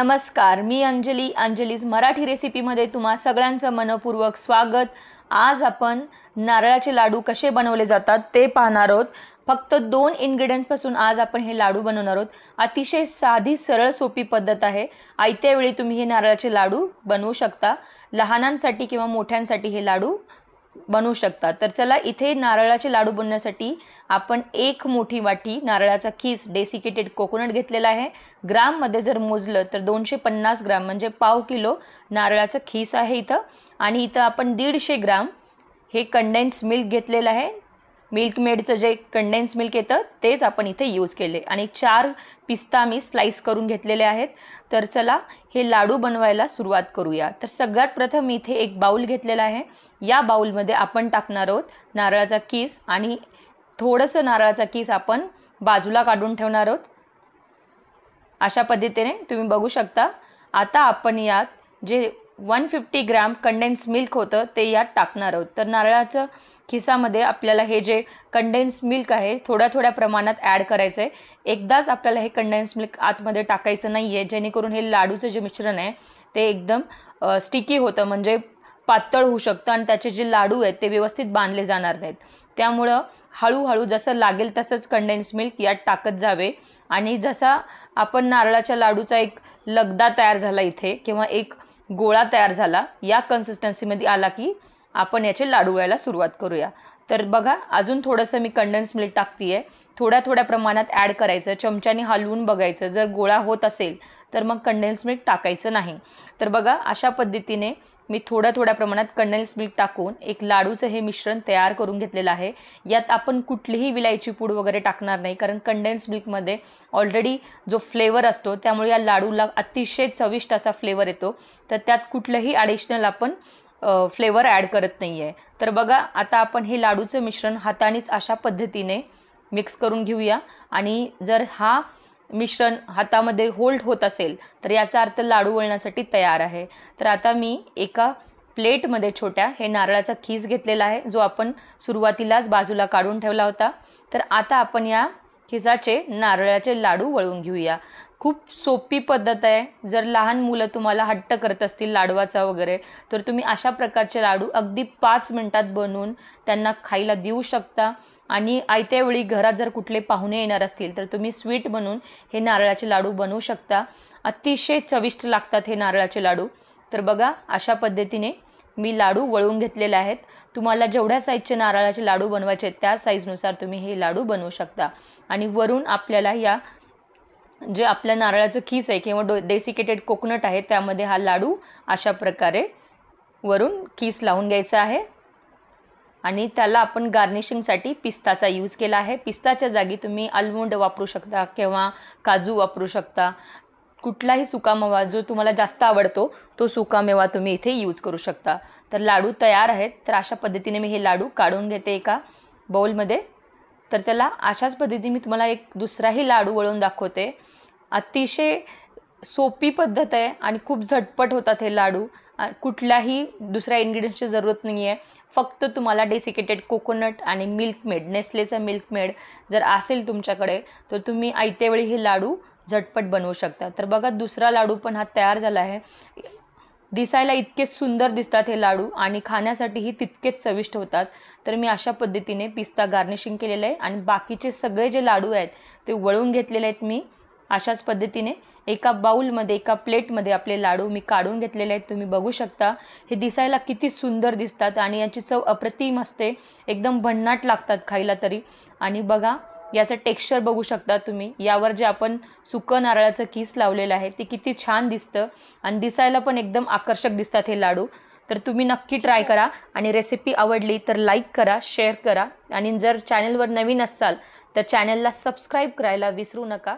नमस्कार मी अंजली अंजलीज मराठी रेसिपीमध्ये तुम्हा सगळ्यांचं मनपूर्वक स्वागत आज आपण नारळाचे लाडू कसे बनवले जातात ते पाहणार आहोत फक्त दोन इन्ग्रेडियंट्सपासून आज आपण हे लाडू बनवणार आहोत अतिशय साधी सरळ सोपी पद्धत आहे आयत्यावेळी वेळी तुम्ही हे नारळाचे लाडू बनवू शकता लहानांसाठी किंवा मोठ्यांसाठी हे लाडू बनवू शकता तर चला इथे नारळाचे लाडू बनण्यासाठी आपण एक मोठी वाटी नारळाचा खीस डेसिकेटेड कोकोनट घेतलेला आहे ग्राममध्ये जर मोजलं तर दोनशे पन्नास ग्राम म्हणजे पाव किलो नारळाचा खीस आहे इथं आणि इथं आपण दीडशे ग्राम हे कंडेन्स मिल्क घेतलेलं आहे मिल्कमेडचं जे कंडेन्स मिल्क येतं तेच आपण इथे यूज केले आणि चार पिस्ता मी स्लाईस करून घेतलेले आहेत तर चला हे लाडू बनवायला सुरुवात करूया तर सगळ्यात प्रथम मी इथे एक बाऊल घेतलेला आहे या बाऊलमध्ये आपण टाकणार आहोत नारळाचा किस आणि थोडंसं नारळाचा किस आपण बाजूला काढून ठेवणार आहोत अशा पद्धतीने तुम्ही बघू शकता आता आपण यात जे one fifty gram condensed milk होतं ते यात टाकणार आहोत तर नारळाचं खिसामध्ये आपल्याला हे जे कंडेन्स मिल्क आहे थोड्या थोड्या प्रमाणात ॲड करायचं आहे एकदाच आपल्याला हे कंडेन्स मिल्क आतमध्ये टाकायचं नाही आहे जेणेकरून हे लाडूचं जे मिश्रण आहे ते एकदम स्टिकी होतं म्हणजे पातळ होऊ शकतं आणि त्याचे जे लाडू आहेत ते व्यवस्थित बांधले जाणार नाहीत त्यामुळं हळूहळू जसं लागेल तसंच कंडेन्स मिल्क यात टाकत जावे आणि जसा आपण नारळाच्या लाडूचा एक लगदा तयार झाला इथे किंवा एक गोळा तयार झाला या कन्सिस्टन्सीमध्ये आला की आपण याचे लाडू व्हायला सुरुवात करूया तर बघा अजून थोडंसं मी कंडेन्स मिल्क टाकते आहे थोड्या थोड्या प्रमाणात ॲड करायचं चमच्याने हलवून बघायचं जर गोळा होत असेल तर मग कंडेन्स मिल्क टाकायचं नाही तर बघा अशा पद्धतीने मी थोड्या थोड्या प्रमाणात कंडेन्स मिल्क टाकून एक लाडूचं हे मिश्रण तयार करून घेतलेलं आहे यात आपण कुठलीही विलायची पूड वगैरे टाकणार नाही कारण कंडेन्स मिल्कमध्ये ऑलरेडी जो फ्लेवर असतो त्यामुळे या लाडूला अतिशय चविष्ट असा फ्लेवर येतो तर त्यात कुठलंही ॲडिशनल आपण फ्लेवर ॲड करत नाही आहे तर बघा आता आपण हे लाडूचं मिश्रण हातानेच अशा पद्धतीने मिक्स करून घेऊया आणि जर हा मिश्रण हातामध्ये होल्ड होत असेल तर याचा अर्थ लाडू वळण्यासाठी तयार आहे तर आता मी एका प्लेटमध्ये छोट्या हे नारळाचा खीस घेतलेला आहे जो आपण सुरुवातीलाच बाजूला काढून ठेवला होता तर आता आपण या खिसाचे नारळाचे लाडू वळवून घेऊया खूप सोपी पद्धत आहे जर लहान मुलं तुम्हाला हट्ट करत असतील लाडवाचा वगैरे तर तुम्ही अशा प्रकारचे लाडू अगदी पाच मिनटात बनवून त्यांना खायला देऊ शकता आणि आयत्या वेळी घरात जर कुठले पाहुणे येणार असतील तर तुम्ही स्वीट बनवून हे नारळाचे लाडू बनवू शकता अतिशय चविष्ट लागतात हे नारळाचे लाडू तर बघा अशा पद्धतीने मी लाडू वळवून घेतलेले आहेत तुम्हाला जेवढ्या साईजचे नारळाचे लाडू बनवायचे त्या साईजनुसार तुम्ही हे लाडू बनवू शकता आणि वरून आपल्याला या जे आपल्या नारळाचं खीस आहे किंवा डो डेसिकेटेड कोकोनट आहे त्यामध्ये हा लाडू अशा प्रकारे वरून खीस लावून घ्यायचा आहे आणि त्याला आपण गार्निशिंगसाठी पिस्ताचा यूज केला आहे पिस्ताच्या जागी तुम्ही आलमोंड वापरू शकता किंवा काजू वापरू शकता कुठलाही सुकामेवा जो तुम्हाला जास्त आवडतो तो सुकामेवा तुम्ही इथे यूज करू शकता तर लाडू तयार आहेत तर अशा पद्धतीने मी हे लाडू काढून घेते एका बाऊलमध्ये तर चला अशाच पद्धतीने मी तुम्हाला एक दुसराही लाडू वळून दाखवते अतिशय सोपी पद्धत आहे आणि खूप झटपट होतात हे लाडू कुठल्याही दुसऱ्या इन्ग्रेडियंट्सची जरूरत नाही आहे फक्त तुम्हाला डेसिकेटेड कोकोनट आणि मिल्कमेड नेस्लेचं मिल्कमेड जर असेल तुमच्याकडे तर तुम्ही आयत्यावेळी हे लाडू झटपट बनवू शकता तर बघा दुसरा लाडू पण हा तयार झाला आहे दिसायला इतके सुंदर दिसतात हे लाडू आणि खाण्यासाठीही तितकेच चविष्ट होतात तर मी अशा पद्धतीने पिस्ता गार्निशिंग केलेलं आहे आणि बाकीचे सगळे जे लाडू आहेत ते वळून घेतलेले आहेत मी अशाच पद्धतीने एका बाऊलमध्ये एका प्लेटमध्ये आपले लाडू मी काढून घेतलेले आहेत तुम्ही बघू शकता हे दिसायला किती सुंदर दिसतात आणि याची चव अप्रतिम असते एकदम भन्नाट लागतात खायला तरी आणि बघा याचं टेक्स्चर बघू शकता तुम्ही यावर जे आपण सुकं नारळाचं किस लावलेलं आहे ते किती छान दिसतं आणि दिसायला पण एकदम आकर्षक दिसतात हे लाडू तर तुम्ही नक्की ट्राय करा आणि रेसिपी आवडली तर लाईक करा शेअर करा आणि जर चॅनलवर नवीन असाल तर चॅनलला सबस्क्राईब करायला विसरू नका